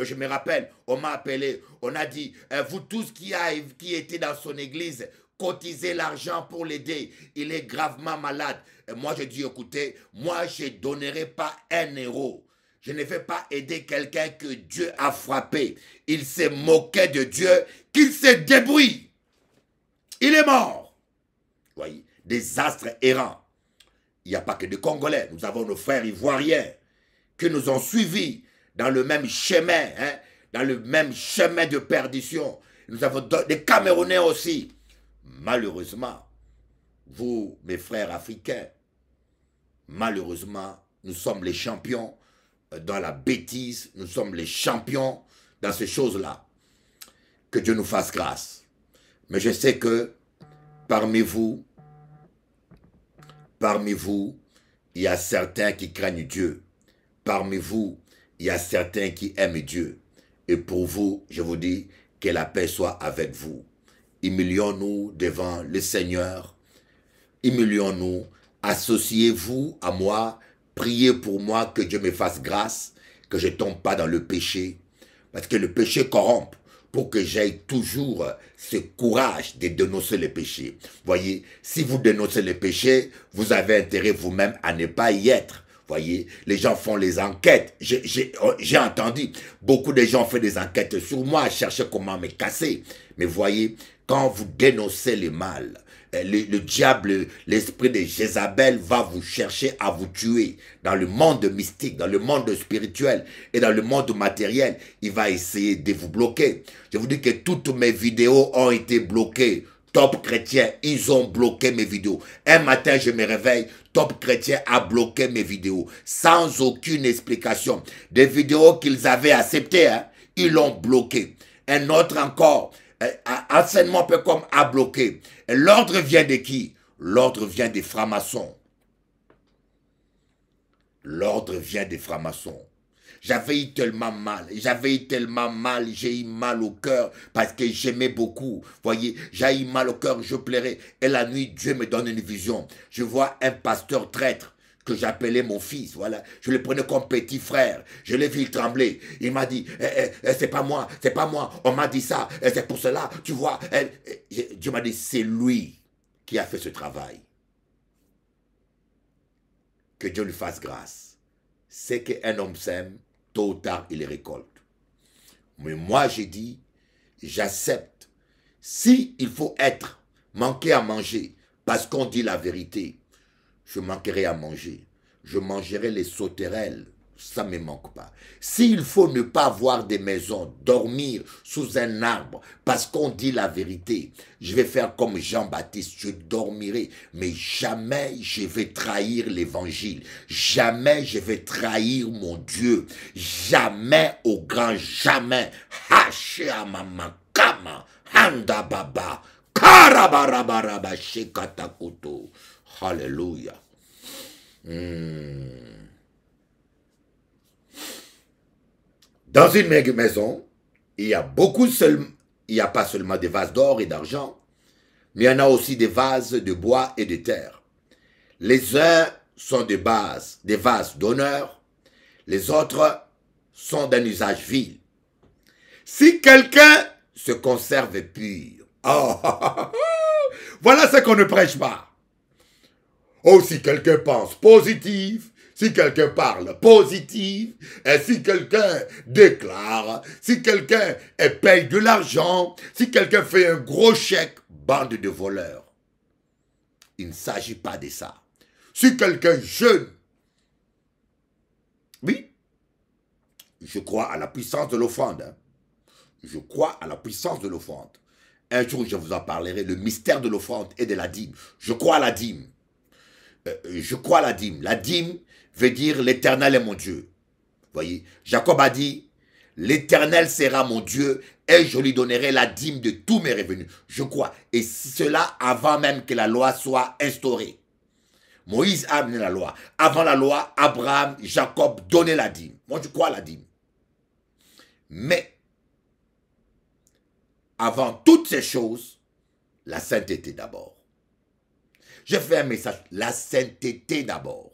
Euh, je me rappelle, on m'a appelé, on a dit, euh, vous tous qui, a, qui étiez dans son église, cotisez l'argent pour l'aider. Il est gravement malade. Euh, moi, j'ai dit, écoutez, moi, je ne donnerai pas un héros. Je ne vais pas aider quelqu'un que Dieu a frappé. Il s'est moqué de Dieu, qu'il se débrouille. Il est mort. Vous voyez, désastre errant il n'y a pas que des Congolais, nous avons nos frères ivoiriens qui nous ont suivis dans le même chemin, hein, dans le même chemin de perdition. Nous avons des Camerounais aussi. Malheureusement, vous, mes frères africains, malheureusement, nous sommes les champions euh, dans la bêtise, nous sommes les champions dans ces choses-là. Que Dieu nous fasse grâce. Mais je sais que parmi vous, Parmi vous, il y a certains qui craignent Dieu. Parmi vous, il y a certains qui aiment Dieu. Et pour vous, je vous dis que la paix soit avec vous. Humilions-nous devant le Seigneur. Humilions-nous. Associez-vous à moi. Priez pour moi que Dieu me fasse grâce, que je ne tombe pas dans le péché. Parce que le péché corrompt pour que j'aie toujours ce courage de dénoncer les péchés. Voyez, si vous dénoncez les péchés, vous avez intérêt vous-même à ne pas y être. Voyez, les gens font les enquêtes. J'ai oh, entendu, beaucoup de gens font des enquêtes sur moi, chercher comment me casser. Mais voyez, quand vous dénoncez le mal, euh, le, diable, l'esprit de Jézabel va vous chercher à vous tuer dans le monde mystique, dans le monde spirituel et dans le monde matériel. Il va essayer de vous bloquer. Je vous dis que toutes mes vidéos ont été bloquées. Top chrétien, ils ont bloqué mes vidéos. Un matin, je me réveille, Top chrétien a bloqué mes vidéos sans aucune explication. Des vidéos qu'ils avaient acceptées, hein, ils l'ont bloqué. Un autre encore, eh, enseignement peu comme à bloquer. L'ordre vient de qui L'ordre vient des francs-maçons. L'ordre vient des francs-maçons. J'avais eu tellement mal, j'avais eu tellement mal, j'ai eu mal au cœur parce que j'aimais beaucoup. Voyez, j'ai eu mal au cœur, je plairais. Et la nuit, Dieu me donne une vision. Je vois un pasteur traître que j'appelais mon fils, voilà. Je le prenais comme petit frère. Je l'ai vu trembler. Il m'a dit, eh, eh, eh, c'est pas moi, c'est pas moi. On m'a dit ça, c'est pour cela, tu vois. Dieu m'a dit, c'est lui qui a fait ce travail. Que Dieu lui fasse grâce. C'est qu'un homme sème, tôt ou tard, il les récolte. Mais moi, j'ai dit, j'accepte. Si il faut être, manqué à manger, parce qu'on dit la vérité, je manquerai à manger. Je mangerai les sauterelles. Ça ne me manque pas. S'il faut ne pas avoir des maisons, dormir sous un arbre, parce qu'on dit la vérité, je vais faire comme Jean-Baptiste, je dormirai, mais jamais je vais trahir l'évangile, jamais je vais trahir mon Dieu, jamais au grand jamais. Kama, Handa Baba, shikata katakoto. Alléluia. Hmm. Dans une maison, il y a beaucoup il n'y a pas seulement des vases d'or et d'argent, mais il y en a aussi des vases de bois et de terre. Les uns sont des vases d'honneur, les autres sont d'un usage vil. Si quelqu'un se conserve pur, oh, voilà ce qu'on ne prêche pas. Oh, si quelqu'un pense positif, si quelqu'un parle positif, et si quelqu'un déclare, si quelqu'un paye de l'argent, si quelqu'un fait un gros chèque, bande de voleurs. Il ne s'agit pas de ça. Si quelqu'un jeûne, oui, je crois à la puissance de l'offrande. Hein. Je crois à la puissance de l'offrande. Un jour, je vous en parlerai, le mystère de l'offrande et de la dîme. Je crois à la dîme. Euh, je crois à la dîme. La dîme veut dire l'éternel est mon Dieu. Voyez, Jacob a dit, l'éternel sera mon Dieu et je lui donnerai la dîme de tous mes revenus. Je crois. Et cela avant même que la loi soit instaurée. Moïse a amené la loi. Avant la loi, Abraham, Jacob donnait la dîme. Moi, je crois à la dîme. Mais, avant toutes ces choses, la sainteté d'abord. Je fais un message. La sainteté d'abord.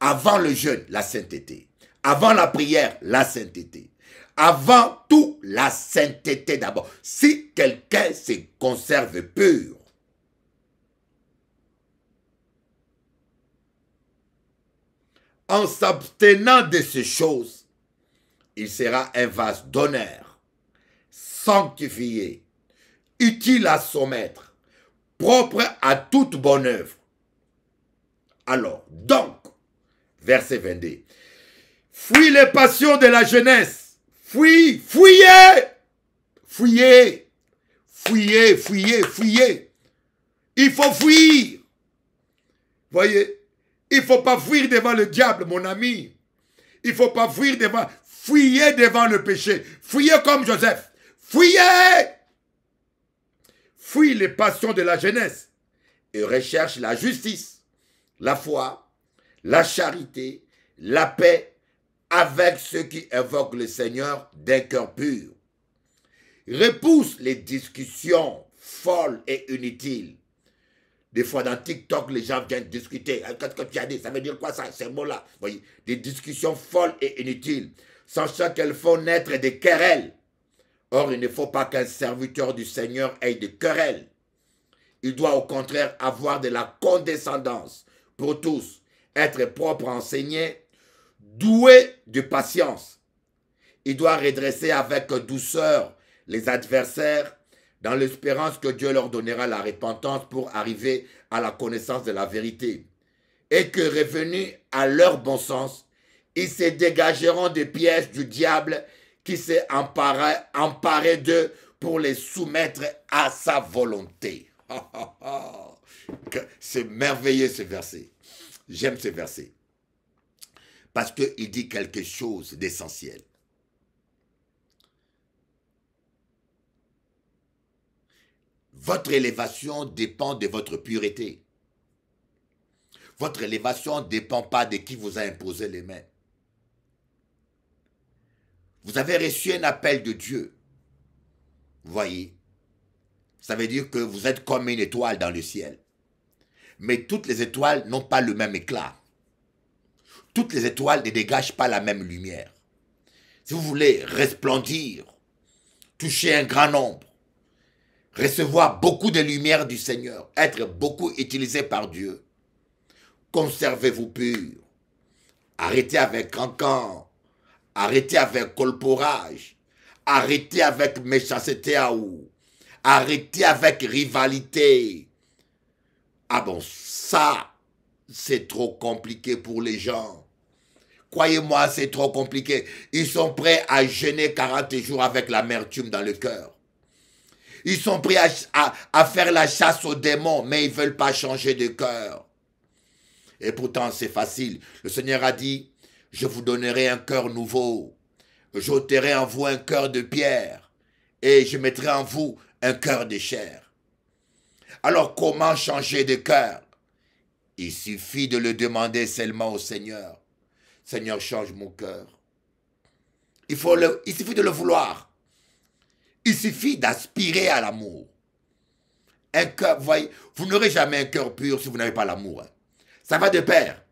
Avant le jeûne, la sainteté. Avant la prière, la sainteté. Avant tout, la sainteté d'abord. Si quelqu'un se conserve pur, en s'abstenant de ces choses, il sera un vase d'honneur, sanctifié, utile à son maître propre à toute bonne œuvre. Alors, donc, verset 22, fuis les passions de la jeunesse, fuis, fuyez, fuyez, fuyez, fuyez, fuyez. Il faut fuir. Voyez, il faut pas fuir devant le diable, mon ami. Il faut pas fuir devant, fuyez devant le péché, fuyez comme Joseph, fuyez fuit les passions de la jeunesse et recherche la justice, la foi, la charité, la paix avec ceux qui évoquent le Seigneur d'un cœur pur. Repousse les discussions folles et inutiles. Des fois dans TikTok, les gens viennent discuter. Ah, qu'est-ce que tu as dit Ça veut dire quoi ça, ces mots-là Des discussions folles et inutiles, sachant qu'elles font naître des querelles Or, il ne faut pas qu'un serviteur du Seigneur ait de querelles. Il doit au contraire avoir de la condescendance pour tous, être propre à enseigner, doué de patience. Il doit redresser avec douceur les adversaires dans l'espérance que Dieu leur donnera la repentance pour arriver à la connaissance de la vérité. Et que revenus à leur bon sens, ils se dégageront des pièges du diable qui s'est emparé, emparé d'eux pour les soumettre à sa volonté. C'est merveilleux ce verset. J'aime ce verset. Parce qu'il dit quelque chose d'essentiel. Votre élévation dépend de votre pureté. Votre élévation ne dépend pas de qui vous a imposé les mains. Vous avez reçu un appel de Dieu. Vous voyez Ça veut dire que vous êtes comme une étoile dans le ciel. Mais toutes les étoiles n'ont pas le même éclat. Toutes les étoiles ne dégagent pas la même lumière. Si vous voulez resplendir, toucher un grand nombre, recevoir beaucoup de lumière du Seigneur, être beaucoup utilisé par Dieu, conservez-vous pur. Arrêtez avec cancan, Arrêtez avec colporage. Arrêtez avec méchanceté à ou. Arrêtez avec rivalité. Ah bon, ça, c'est trop compliqué pour les gens. Croyez-moi, c'est trop compliqué. Ils sont prêts à jeûner 40 jours avec l'amertume dans le cœur. Ils sont prêts à, faire la chasse aux démons, mais ils veulent pas changer de cœur. Et pourtant, c'est facile. Le Seigneur a dit, je vous donnerai un cœur nouveau. J'ôterai en vous un cœur de pierre, et je mettrai en vous un cœur de chair. Alors comment changer de cœur Il suffit de le demander seulement au Seigneur. Seigneur, change mon cœur. Il, faut suffit de le vouloir. Il suffit d'aspirer à l'amour. Un cœur, vous vous n'aurez jamais un cœur pur si vous n'avez pas l'amour. Hein. Ça va de pair.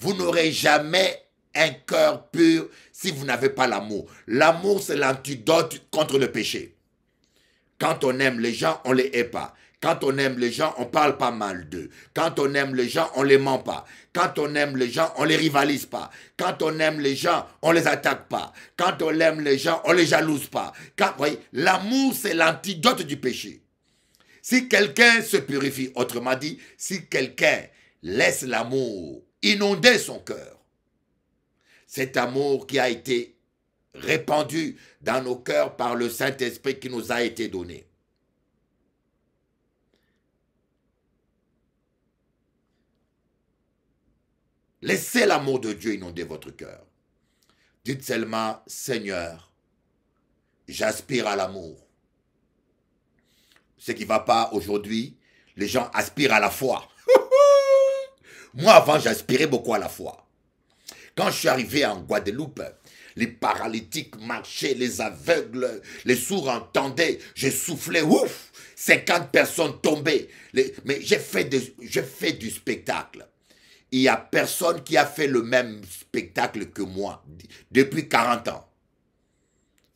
Vous n'aurez jamais un cœur pur si vous n'avez pas l'amour. L'amour, c'est l'antidote contre le péché. Quand on aime les gens, on les hait pas. Quand on aime les gens, on ne parle pas mal d'eux. Quand on aime les gens, on les ment pas. Quand on aime les gens, on les rivalise pas. Quand on aime les gens, on les attaque pas. Quand on aime les gens, on les jalouse pas. l'amour, c'est l'antidote du péché. Si quelqu'un se purifie, autrement dit, si quelqu'un laisse l'amour inondait son cœur. Cet amour qui a été répandu dans nos cœurs par le Saint-Esprit qui nous a été donné. Laissez l'amour de Dieu inonder votre cœur. Dites seulement, Seigneur, j'aspire à l'amour. Ce qui ne va pas aujourd'hui, les gens aspirent à la foi. Moi, avant, j'aspirais beaucoup à la foi. Quand je suis arrivé en Guadeloupe, les paralytiques marchaient, les aveugles, les sourds entendaient, je soufflais, ouf, 50 personnes tombaient. mais j'ai fait, fait du spectacle. Il n'y a personne qui a fait le même spectacle que moi depuis 40 ans.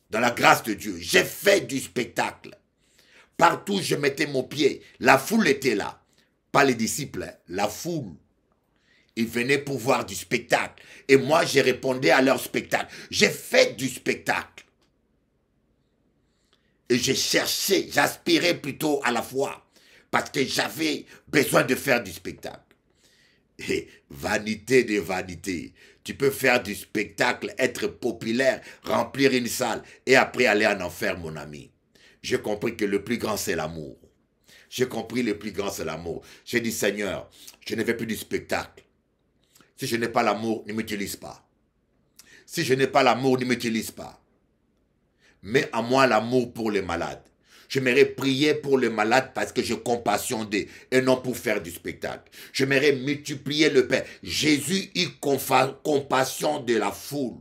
Dans la grâce de Dieu, j'ai fait du spectacle. Partout je mettais mon pied, la foule était là. Pas les disciples, hein, la foule. Ils venaient pour voir du spectacle. Et moi, j'ai répondu à leur spectacle. J'ai fait du spectacle. Et j'ai cherché, j'aspirais plutôt à la foi. Parce que j'avais besoin de faire du spectacle. Et vanité des vanités. Tu peux faire du spectacle, être populaire, remplir une salle et après aller en enfer, mon ami. J'ai compris que le plus grand, c'est l'amour. J'ai compris le plus grand, c'est l'amour. J'ai dit, Seigneur, je ne fais plus du spectacle. Si je n'ai pas l'amour, ne m'utilise pas. Si je n'ai pas l'amour, ne m'utilise pas. Mets à moi l'amour pour les malades. J'aimerais prier pour les malades parce que j'ai compassion d'eux et non pour faire du spectacle. J'aimerais multiplier le pain. Jésus eut compassion de la foule.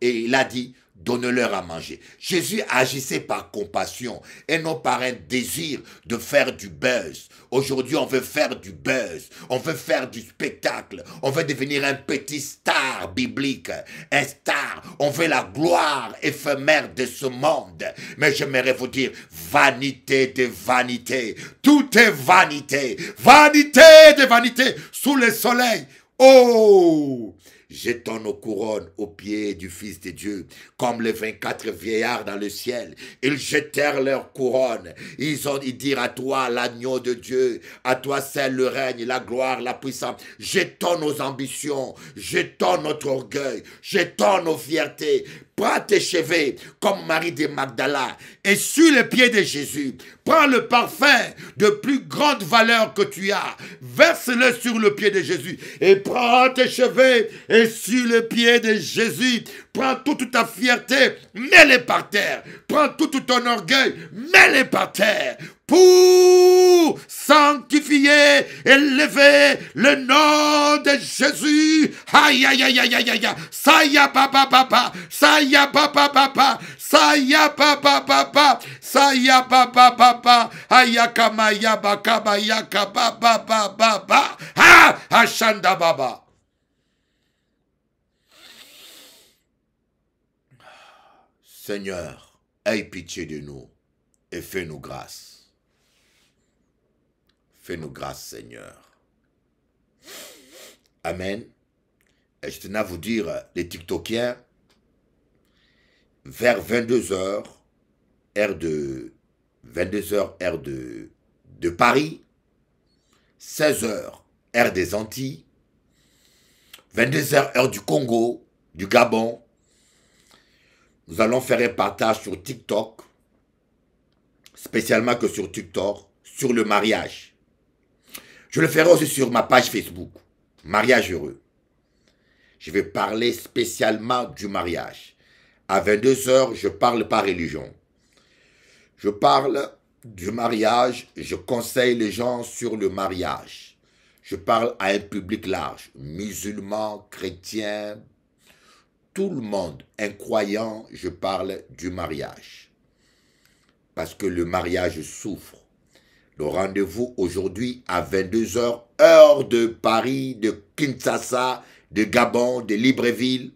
Et il a dit, donne-leur à manger. Jésus agissait par compassion et non par un désir de faire du buzz. Aujourd'hui, on veut faire du buzz, on veut faire du spectacle, on veut devenir un petit star biblique, un star, on veut la gloire éphémère de ce monde. Mais j'aimerais vous dire, vanité de vanité, tout est vanité, vanité de vanité, sous le soleil. Oh Jetons nos couronnes aux pieds du Fils de Dieu, comme les 24 vieillards dans le ciel. Ils jetèrent leurs couronnes. Ils, ont, dit :« à toi l'agneau de Dieu, à toi seul le règne, la gloire, la puissance. Jetons nos ambitions, jetons notre orgueil, jetons nos fiertés, prends tes cheveux comme Marie de Magdala et sur les pieds de Jésus, prends le parfum de plus grande valeur que tu as, verse-le sur le pied de Jésus et prends tes cheveux et sur les pieds de Jésus, prends toute ta fierté, mets-les par terre, prends tout ton orgueil, mets-les par terre pour glorifier, élever le nom de Jésus. Aïe, aïe, aïe, aïe, aïe, aïe. Ça y a papa, papa. Ça y a papa, papa. Ça y a papa, papa. Ça y a papa, papa. Aïe, kama, yaba, kama, papa, papa, papa. Ah, achanda baba. Seigneur, aie pitié de nous et fais-nous grâce. Fais-nous grâce, Seigneur. Amen. Et je tenais à vous dire, les TikTokiens, vers 22h, R de 22h, heure de, de Paris, 16h, R des Antilles, 22h, heure du Congo, du Gabon. Nous allons faire un partage sur TikTok, spécialement que sur TikTok, sur le mariage. Je le ferai aussi sur ma page Facebook, Mariage Heureux. Je vais parler spécialement du mariage. À 22h, je parle par religion. Je parle du mariage, je conseille les gens sur le mariage. Je parle à un public large, musulmans, chrétiens, tout le monde, incroyant, je parle du mariage. Parce que le mariage souffre. Le rendez-vous aujourd'hui à 22h, heure de Paris, de Kinshasa, de Gabon, de Libreville.